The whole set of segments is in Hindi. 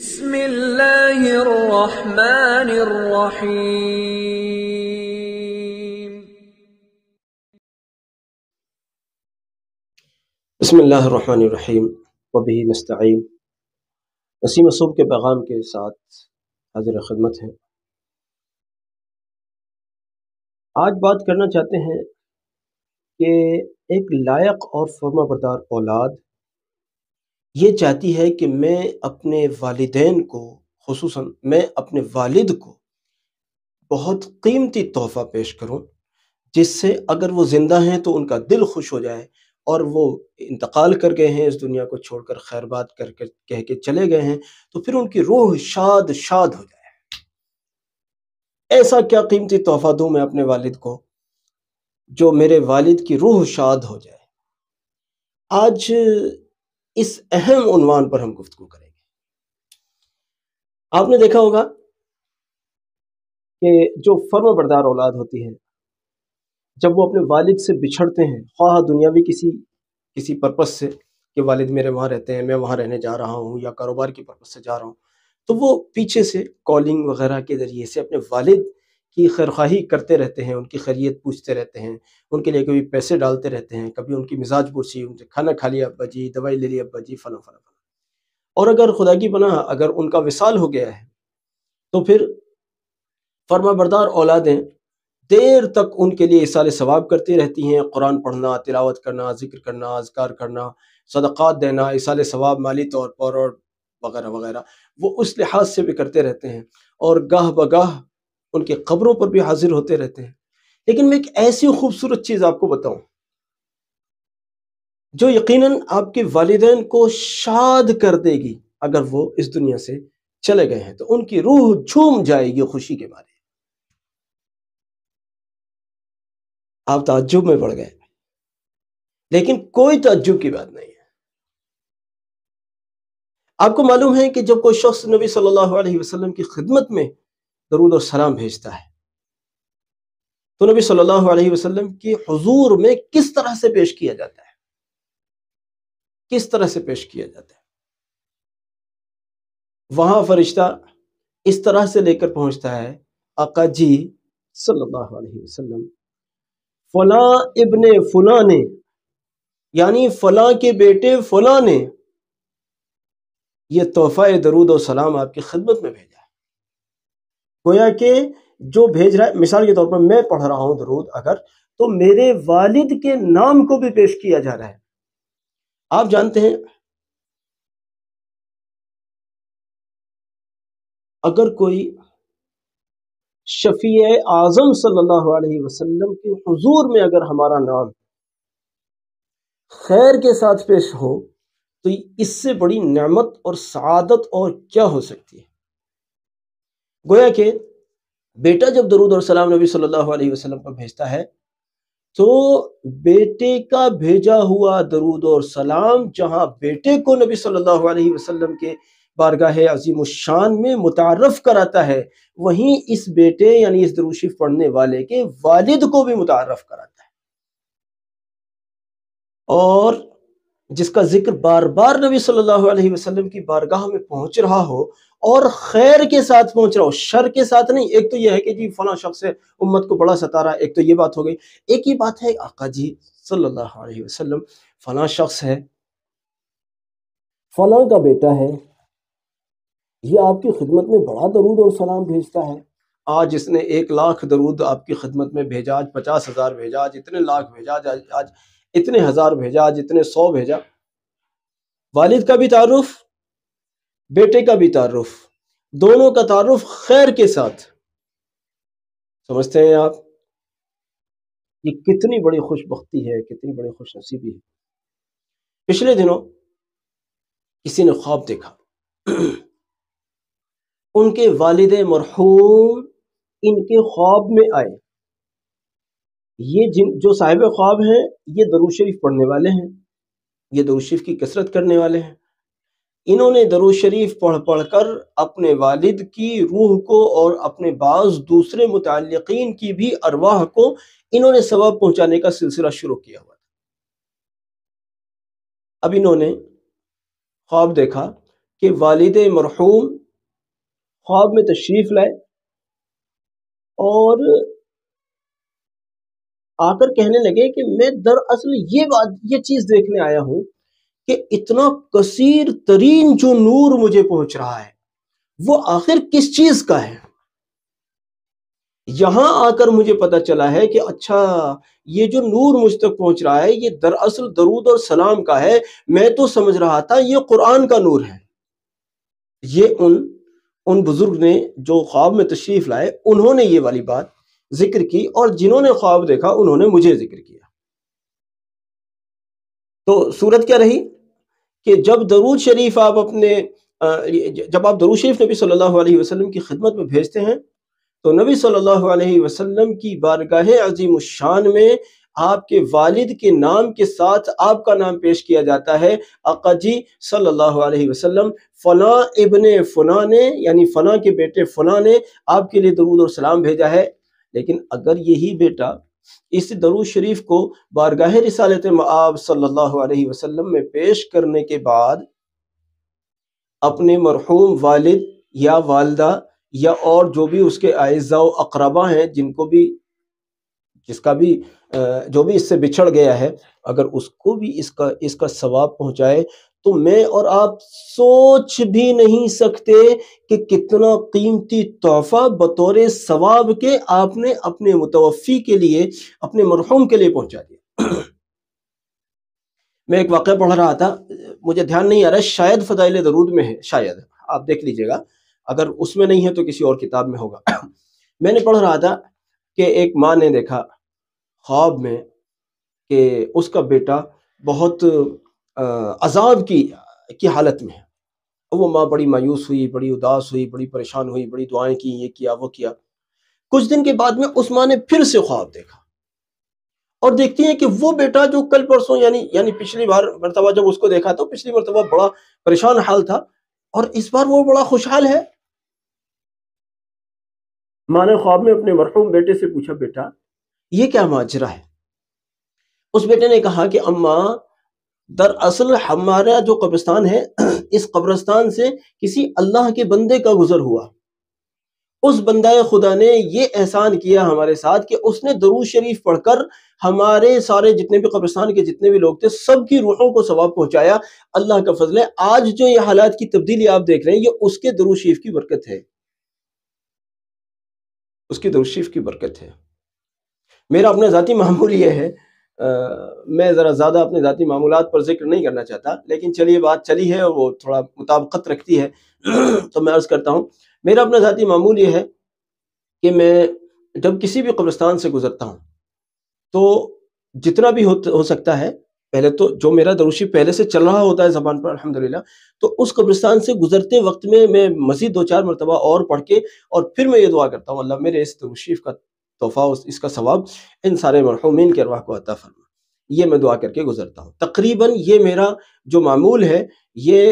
बिस्मिल्लाहिर्रहमानिर्रहीम बिस्मिल्लाहिर्रहमानिर्रहीम वबी नस्तीन नसीम असूब के पैगाम के साथ हाजिर ख़दमत हैं आज बात करना चाहते हैं कि एक लायक और फर्मा बरदार औलाद ये चाहती है कि मैं अपने वालदेन को खूस मैं अपने वालिद को बहुत कीमती तोहफ़ा पेश करूँ जिससे अगर वो ज़िंदा हैं तो उनका दिल खुश हो जाए और वो इंतकाल कर गए हैं इस दुनिया को छोड़कर खैर बात कर कर कह के चले गए हैं तो फिर उनकी रूह शाद शाद हो जाए ऐसा क्या कीमती तोहफ़ा दूँ मैं अपने वालिद को जो मेरे वालिद की रूह शाद हो जाए आज इस अहम उनवान पर हम गुफ्तु करेंगे आपने देखा होगा कि जो फर्म बरदार औलाद होती है जब वो अपने वालिद से बिछड़ते हैं ख्वाह दुनियावी किसी किसी पर्पज़ से कि वालिद मेरे वहाँ रहते हैं मैं वहाँ रहने जा रहा हूँ या कारोबार के पर्पज़ से जा रहा हूँ तो वो पीछे से कॉलिंग वगैरह के ज़रिए से अपने वालिद की खैरखाही करते रहते हैं उनकी खैरियत पूछते रहते हैं उनके लिए कभी पैसे डालते रहते हैं कभी उनकी मिजाज पुरसी उनसे खाना खा लिया अब्बा जी दवाई ले ली अब्बा जी फला फलो फला और अगर खुदा की बना अगर उनका विसाल हो गया है तो फिर फर्मा बरदार औलादें देर तक उनके लिए सारे सवाब करती रहती हैं कुरान पढ़ना तिलावत करना जिक्र करना अजगार करना सदक़ात देना साल सवाब माली तौर पर और वगैरह वगैरह वो उस लिहाज से भी करते रहते हैं और गाह गाह उनके खबरों पर भी हाजिर होते रहते हैं लेकिन मैं एक ऐसी खूबसूरत चीज़ आपको बताऊं जो यकीनन आपके वालदेन को शाद कर देगी अगर वो इस दुनिया से चले गए हैं तो उनकी रूह झूम जाएगी खुशी के बारे आप ताजुब में पड़ गए लेकिन कोई ताज्जुब की बात नहीं है आपको मालूम है कि जब कोई शख्स नबी सल्लल्लाहु अलैहि वसल्लम की खिदमत में दरूद और सलाम भेजता है तो नबी सल्लल्लाहु अलैहि वसल्लम की हुजूर में किस तरह से पेश किया जाता है किस तरह से पेश किया जाता है वहां फरिश्ता इस तरह से लेकर पहुंचता है आका जी सल्लल्लाहु अलैहि वसल्लम फला इब्ने फला ने यानी फला के बेटे फला ने यह तोहफा दरूद और सलाम आपकी खिदमत में भेजा गोया के जो भेज रहा है मिसाल के तौर पर मैं पढ़ रहा हूं दरूद अगर तो मेरे वालिद के नाम को भी पेश किया जा रहा है आप जानते हैं अगर कोई शफी आजम सल्लल्लाहु अलैहि वसल्लम के हुजूर में अगर हमारा नाम खैर के साथ पेश हो तो इससे बड़ी नमत और सदत और क्या हो सकती है गोया के बेटा जब दरूद और सलाम नबी सल्लल्लाहु अलैहि वसल्लम पर भेजता है तो बेटे का भेजा हुआ दरूद और सलाम जहां बेटे को नबी सल्लल्लाहु अलैहि वसल्लम के बारगाह अजीम शान में मुतारफ कराता है वहीं इस बेटे यानी इस दरूशी पढ़ने वाले के वालिद को भी मुतारफ कराता है और जिसका जिक्र बार बार नबी सल्लल्लाहु अलैहि वसल्लम की बारगाह में पहुंच रहा हो और खैर के साथ पहुंच रहा हो शर के साथ नहीं एक तो यह है कि जी फला शख्स है उम्मत को बड़ा सता रहा एक तो ये बात हो गई एक ही बात है आका जी सल्लल्लाहु अलैहि वसल्लम फला शख्स है फला का बेटा है ये आपकी खिदमत में बड़ा दरूद और सलाम भेजता है आज इसने एक लाख दरूद आपकी खिदमत में भेजा आज पचास हज़ार भेजा आज इतने लाख भेजा आज आज इतने हजार भेजा आज इतने सौ भेजा वालिद का भी तारुफ बेटे का भी तारुफ दोनों का तारुफ खैर के साथ समझते हैं आप ये कितनी बड़ी खुशबख्ती है कितनी बड़ी खुश नसीबी है पिछले दिनों किसी ने ख्वाब देखा उनके वालिद मरहूम इनके ख्वाब में आए ये जिन जो साहिब ख्वाब हैं ये दरूज शरीफ पढ़ने वाले हैं ये दरूज शरीफ की कसरत करने वाले हैं इन्होंने दरूज शरीफ पढ़ पढ़ कर अपने वालिद की रूह को और अपने बाज दूसरे मुतलकिन की भी अरवाह को इन्होंने सवाब पहुंचाने का सिलसिला शुरू किया हुआ अब इन्होंने ख्वाब देखा कि वालिद मरहूम ख्वाब में तशरीफ़ लाए और आकर कहने लगे कि मैं दरअसल ये बात ये चीज देखने आया हूं कि इतना कसीर तरीन जो नूर मुझे पहुंच रहा है वो आखिर किस चीज का है यहां आकर मुझे पता चला है कि अच्छा ये जो नूर मुझ तक पहुंच रहा है ये दरअसल दरूद और सलाम का है मैं तो समझ रहा था ये कुरान का नूर है ये उन उन बुजुर्ग ने जो ख्वाब में तशरीफ लाए उन्होंने ये वाली बात जिक्र की और जिन्होंने ख्वाब देखा उन्होंने मुझे जिक्र किया तो सूरत क्या रही कि जब दरूद शरीफ आप अपने जब आप दरूद शरीफ नबी सल्लल्लाहु अलैहि वसल्लम की खिदमत में भेजते हैं तो नबी सल्लल्लाहु अलैहि वसल्लम की बारगाह अजीम शान में आपके वालिद के नाम के साथ आपका नाम पेश किया जाता है अका जी सल्लल्लाहु अलैहि वसल्लम फना इबन फ़ना ने यानी फ़ना के बेटे फ़ना ने आपके लिए दरूद और सलाम भेजा है लेकिन अगर यही बेटा इस दरू शरीफ को बारगाह रिसालत मआब सल्लल्लाहु अलैहि वसल्लम में पेश करने के बाद अपने मरहूम वालिद या वालदा या और जो भी उसके आयज़ा अकरबा हैं जिनको भी जिसका भी जो भी इससे बिछड़ गया है अगर उसको भी इसका इसका सवाब पहुंचाए तो मैं और आप सोच भी नहीं सकते कि कितना कीमती तोहफा बतौर सवाब के आपने अपने मुतवफ़ी के लिए अपने मरहूम के लिए पहुंचा दिया मैं एक वाक़ पढ़ रहा था मुझे ध्यान नहीं आ रहा शायद फ़जाइल दरूद में है शायद आप देख लीजिएगा अगर उसमें नहीं है तो किसी और किताब में होगा मैंने पढ़ रहा था कि एक माँ ने देखा ख्वाब में कि उसका बेटा बहुत अजाब की की हालत में है वो माँ बड़ी मायूस हुई बड़ी उदास हुई बड़ी परेशान हुई बड़ी दुआएं की ये किया वो किया कुछ दिन के बाद में उस माँ ने फिर से ख्वाब देखा और देखती है कि वो बेटा जो कल परसों यानी यानी पिछली बार मरतबा जब उसको देखा तो पिछली मरतबा बड़ा परेशान हाल था और इस बार वो बड़ा खुशहाल है माँ ने ख्वाब में अपने मरहूम बेटे से पूछा बेटा ये क्या माजरा है उस बेटे ने कहा कि अम्मा दरअसल हमारा जो कब्रिस्तान है इस कब्रस्तान से किसी अल्लाह के बंदे का गुजर हुआ उस बंदा खुदा ने ये एहसान किया हमारे साथ कि उसने दरूज शरीफ पढ़कर हमारे सारे जितने भी कब्रिस्तान के जितने भी लोग थे सबकी रूहों को सवाब पहुंचाया अल्लाह का फजल है आज जो ये हालात की तब्दीली आप देख रहे हैं ये उसके दरूज शरीफ की बरकत है उसकी दरूज शरीफ की बरकत है मेरा अपना ज़ाती मामूल यह है मैं ज़रा ज़्यादा अपने ज़ाती मामूलत पर जिक्र नहीं करना चाहता लेकिन चलिए बात चली है और वो थोड़ा मुताबकत रखती है तो मैं अर्ज़ करता हूँ मेरा अपना ज़ाती मामूल ये है कि मैं जब किसी भी कब्रस्तान से गुजरता हूँ तो जितना भी हो, हो सकता है पहले तो जो मेरा दरुशी पहले से चल रहा होता है ज़बान पर अलहमदिल्ला तो उस कब्रिस्तान से गुजरते वक्त में मैं मज़ीद दो चार मरतबा और पढ़ के और फिर मैं ये दुआ करता हूँ अल्लाह मेरे इस दरुशीफ का तोहफा उस इसका सवाब इन सारे मरहूमिन के अरवाह को अता फरमा ये मैं दुआ करके गुजरता हूँ तकरीबन ये मेरा जो मामूल है ये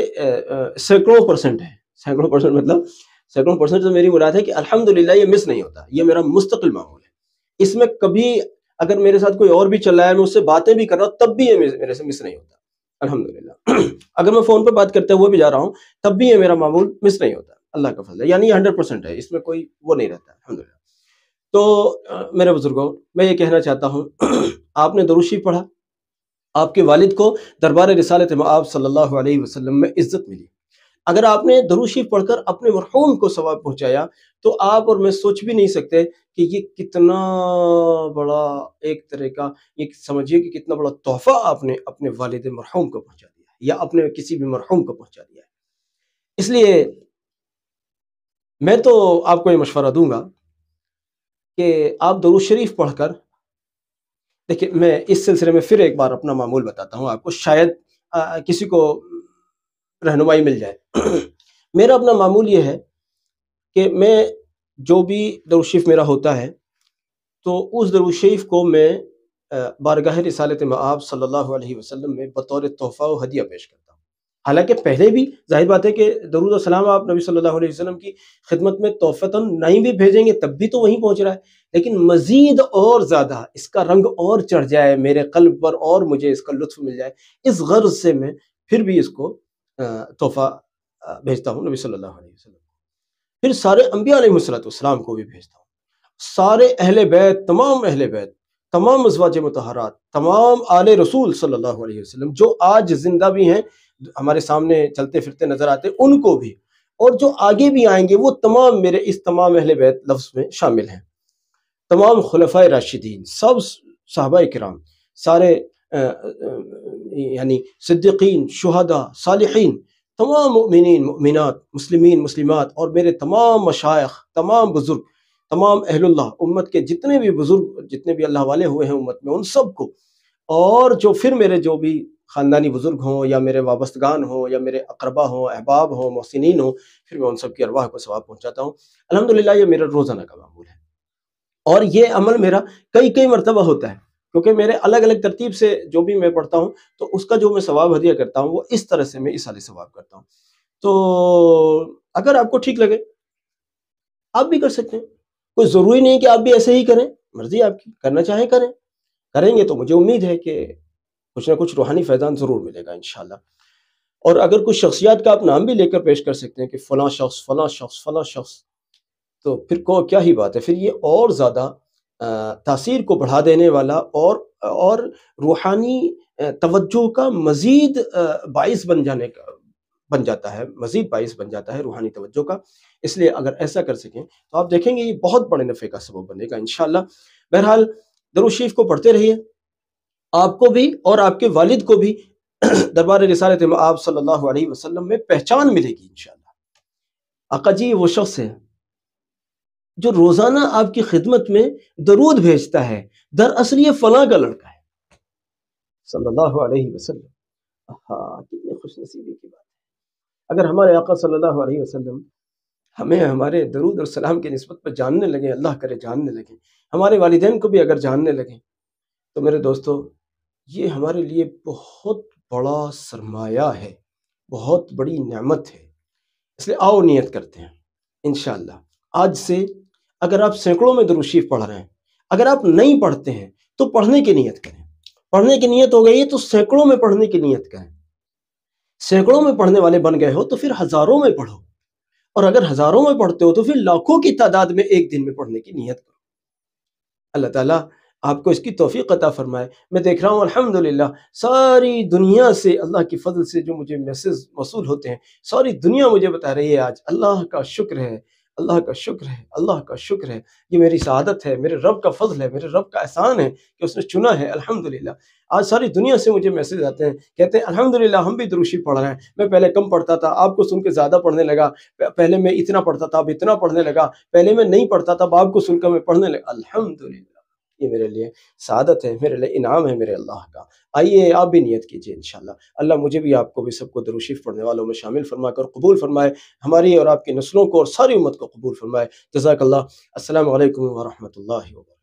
सैकड़ों परसेंट है सैकड़ों परसेंट मतलब सैकड़ों परसेंट तो मेरी मुराद है कि अल्हम्दुलिल्लाह ये मिस नहीं होता ये मेरा मुस्तकिल मामूल है इसमें कभी अगर मेरे साथ कोई और भी चल रहा है मैं उससे बातें भी कर रहा हूँ तब भी ये मेरे से मिस नहीं होता अल्हम्दुलिल्लाह अगर मैं फ़ोन पर बात करते हुए भी जा रहा हूँ तब भी ये मेरा मामूल मिस नहीं होता अल्लाह का फजल यानी हंड्रेड परसेंट है इसमें कोई वो नहीं रहता अलहमदिल्ला तो मेरे बुजुर्गों मैं ये कहना चाहता हूँ आपने दरुशी पढ़ा आपके वालिद को दरबार रिसालत आप सल्लल्लाहु अलैहि वसल्लम में इज्जत मिली अगर आपने दरुशी पढ़कर अपने मरहूम को सवाब पहुंचाया तो आप और मैं सोच भी नहीं सकते कि ये कितना बड़ा एक तरह का ये समझिए कि कितना बड़ा तोहफा आपने अपने वालद मरहूम को पहुँचा दिया या अपने किसी भी मरहूम को पहुँचा दिया इसलिए मैं तो आपको ये मशवरा दूंगा कि आप दरू शरीफ पढ़कर देखिए मैं इस सिलसिले में फिर एक बार अपना मामूल बताता हूँ आपको शायद आ, किसी को रहनुमाई मिल जाए मेरा अपना मामूल ये है कि मैं जो भी दरुशरीफ मेरा होता है तो उस दरुशरीफ को मैं बारगाह रिसालत मआब सल्लल्लाहु अलैहि वसल्लम में बतौर तोहफ़ा व हदिया पेश करता हूँ हालांकि पहले भी जाहिर बात है कि दरुद सलाम आप नबी सल्लल्लाहु अलैहि वसल्लम की खिदमत में तोहफ़ता नहीं भी भेजेंगे तब भी तो वहीं पहुंच रहा है लेकिन मज़ीद और ज़्यादा इसका रंग और चढ़ जाए मेरे कल्ब पर और मुझे इसका लुत्फ मिल जाए इस गर्ज से मैं फिर भी इसको तोहफ़ा भेजता हूँ नबी सल्लल्लाहु अलैहि वसल्लम फिर सारे अम्बियालाम को भी भेजता हूँ सारे अहल बैत तमाम अहल बैत तमाम अजवाज मतहरात तमाम आल रसूल सल्लल्लाहु अलैहि वसल्लम जो आज जिंदा भी हैं हमारे सामने चलते फिरते नजर आते उनको भी और जो आगे भी आएंगे वो तमाम मेरे इस तमाम अहल बैत लफ्ज़ में शामिल हैं तमाम खलफा राशिदीन सब साहबा कराम सारे यानी सिद्दीन शहदा सालहीन तमाम मिन मिनत मुस्लिमीन मुस्लिमात और मेरे तमाम मशाइ तमाम बुज़ुर्ग तमाम अहलुल्लाह उम्मत के जितने भी बुज़ुर्ग जितने भी अल्लाह वाले हुए हैं उम्मत में उन सबको और जो फिर मेरे जो भी ख़ानदानी बुज़ुर्ग हों या मेरे वाबस्तगान हों या मेरे अकरबा हों अहबाब हों मोसिन हों फिर मैं उन सब की अरवाह को सवाब पहुँचाता हूँ अलहमदिल्ला ये मेरा रोज़ाना का मामूल है और ये अमल मेरा कई कई मरतबा होता है क्योंकि मेरे अलग अलग तरतीब से जो भी मैं पढ़ता हूँ तो उसका जो मैं स्वाब हदिया करता हूँ वो इस तरह से मैं इस हाले स्वाब करता हूँ तो अगर आपको ठीक लगे आप भी कर सकते हैं कोई ज़रूरी नहीं कि आप भी ऐसे ही करें मर्जी आपकी करना चाहें करें करेंगे तो मुझे उम्मीद है कि कुछ ना कुछ रूहानी फैजान ज़रूर मिलेगा इन और अगर कुछ शख्सियात का आप नाम भी लेकर पेश कर सकते हैं कि फ़लाँ शख्स फ़लाँ शख्स फ़लाँ शख्स तो फिर को क्या ही बात है फिर ये और ज़्यादा तासीर को बढ़ा देने वाला और और रूहानी तवज्जो का मज़ीद बाइस बन जाने का बन जाता है मज़ीद बाइस बन जाता है रूहानी तवज्जो का इसलिए अगर ऐसा कर सकें तो आप देखेंगे ये बहुत बड़े नफ़े का सबब बनेगा इन बहरहाल दरुशीफ को पढ़ते रहिए आपको भी और आपके वालिद को भी दरबार रिसाल आप सल्लल्लाहु अलैहि वसल्लम में पहचान मिलेगी इन आका जी वो शख्स है जो रोज़ाना आपकी खिदमत में दरूद भेजता है दरअसल ये फला का लड़का है सल्लल्लाहु अलैहि वसल्लम हाँ कितनी खुश नसीबी की बात है अगर हमारे आका सल्लल्लाहु अलैहि वसल्लम हमें हमारे दरूद और सलाम की नस्बत पर जानने लगे अल्लाह करे जानने लगे हमारे वालदेन को भी अगर जानने लगे तो मेरे दोस्तों ये हमारे लिए बहुत बड़ा सरमाया है बहुत बड़ी नमत है इसलिए आओ नियत करते हैं इन आज से अगर आप सैकड़ों में दरुशीफ पढ़ रहे हैं अगर आप नहीं पढ़ते हैं तो पढ़ने की नीयत करें पढ़ने की नीयत हो गई है तो सैकड़ों में पढ़ने की नीयत करें सैकड़ों में पढ़ने वाले बन गए हो तो फिर हज़ारों में पढ़ो और अगर हज़ारों में पढ़ते हो तो फिर लाखों की तादाद में एक दिन में पढ़ने की नीयत करो अल्लाह ताला आपको इसकी तोफ़ी अता फ़रमाए मैं देख रहा हूँ अल्हम्दुलिल्लाह सारी दुनिया से अल्लाह की फ़जल से जो मुझे मैसेज वसूल होते हैं सारी दुनिया मुझे बता रही है आज अल्लाह का शुक्र है अल्लाह का शुक्र है अल्लाह का शुक्र है ये मेरी शहादत है मेरे रब का फजल है मेरे रब का एहसान है कि उसने चुना है अल्हम्दुलिल्लाह आज सारी दुनिया से मुझे मैसेज आते हैं कहते हैं अल्हम्दुलिल्लाह हम भी दुरुशी पढ़ रहे हैं मैं पहले कम पढ़ता था आपको सुन के ज़्यादा पढ़ने लगा पहले मैं इतना पढ़ता था अब इतना पढ़ने लगा पहले मैं नहीं पढ़ता था अब आपको सुनकर मैं पढ़ने लगा अलहमदिल्ला ये मेरे लिए सदत है मेरे लिए इनाम है मेरे अल्लाह का आइए आप भी नियत कीजिए इन अल्लाह मुझे भी आपको भी सबको दरुशीफ पढ़ने वालों में शामिल फरमाए और कबूल फरमाए हमारी और आपकी नस्लों को और सारी उम्मत को कबूल फरमाए जजाकल्ला असल वरहमल वर्क